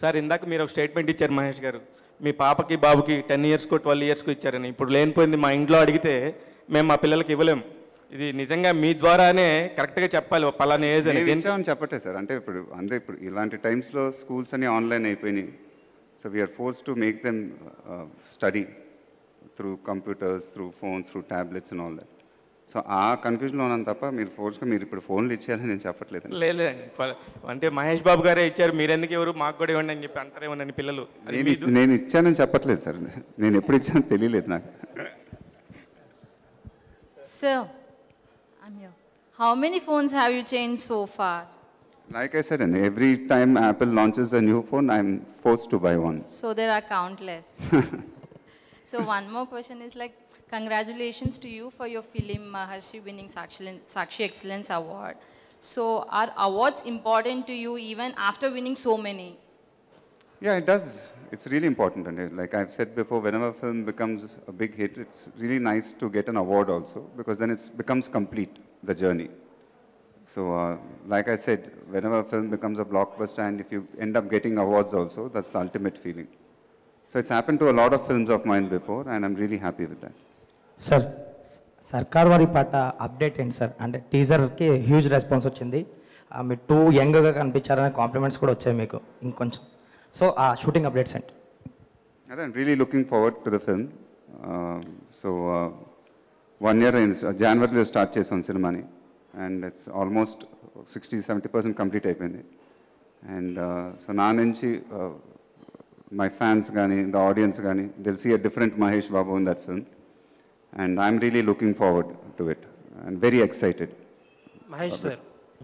Sir ఇందాక మీరు ఒక స్టేట్మెంట్ ఇచ్చారు మహేష్ గారు మీ పాపకి బాబుకి టెన్ ఇయర్స్కో ట్వెల్వ్ ఇయర్స్కో ఇచ్చారని ఇప్పుడు లేనిపోయింది మా ఇంట్లో అడిగితే మేము మా పిల్లలకి ఇవ్వలేము ఇది నిజంగా మీ ద్వారానే కరెక్ట్గా చెప్పాలి పలానా ఏజ్ అని చెప్పట్టే సార్ అంటే ఇప్పుడు అందరూ ఇప్పుడు ఇలాంటి టైమ్స్లో స్కూల్స్ అన్ని ఆన్లైన్ అయిపోయినాయి so we're force to make them study through computers through phones through tablets and all that so ఆ కన్ఫ్యూజన్లో ఉన్నాను తప్ప మీరు ఫోర్స్గా మీరు ఇప్పుడు ఫోన్లు ఇచ్చారని నేను చెప్పట్లేదు లేదు అంటే మహేష్ బాబు గారే ఇచ్చారు మీరెందుకు ఎవరు మాకు కూడా ఇవ్వండి అని చెప్పి అంటారేమోనని పిల్లలు నేను నేను ఇచ్చానని చెప్పట్లేదు సార్ నేను ఎప్పుడు ఇచ్చానో తెలియలేదు నాకు sir how many phones have you change so far Like I said, and every time Apple launches a new phone, I'm forced to buy one. So there are countless. so one more question is like, Congratulations to you for your film Maharshi winning Sakshi Excellence Award. So are awards important to you even after winning so many? Yeah, it does. It's really important. And like I've said before, whenever a film becomes a big hit, it's really nice to get an award also because then it becomes complete, the journey. So uh, like I said, whenever a film becomes a blockbuster and if you end up getting awards also, that's the ultimate feeling. So it's happened to a lot of films of mine before and I'm really happy with that. Sir Sarkar Vaari పాట update ఏంటి sir అంటే టీజర్కి huge response వచ్చింది మీరు two యంగ్గా కనిపించారనే compliments కూడా వచ్చాయి మీకు ఇంకొంచెం సో ఆ షూటింగ్ అప్డేట్స్ ఏంటి అదే really looking forward to the film so one year అయింది జనవరిలో స్టార్ట్ చేసాం సినిమాని and it's almost sixty seventy percent complete అయిపోయింది అండ్ సో uh, నా నుంచి మై ఫ్యాన్స్ కానీ ద ఆడియన్స్ కానీ will see a different Mahesh Babu in that film and I'm really looking forward to it and very excited. Mahesh, sir.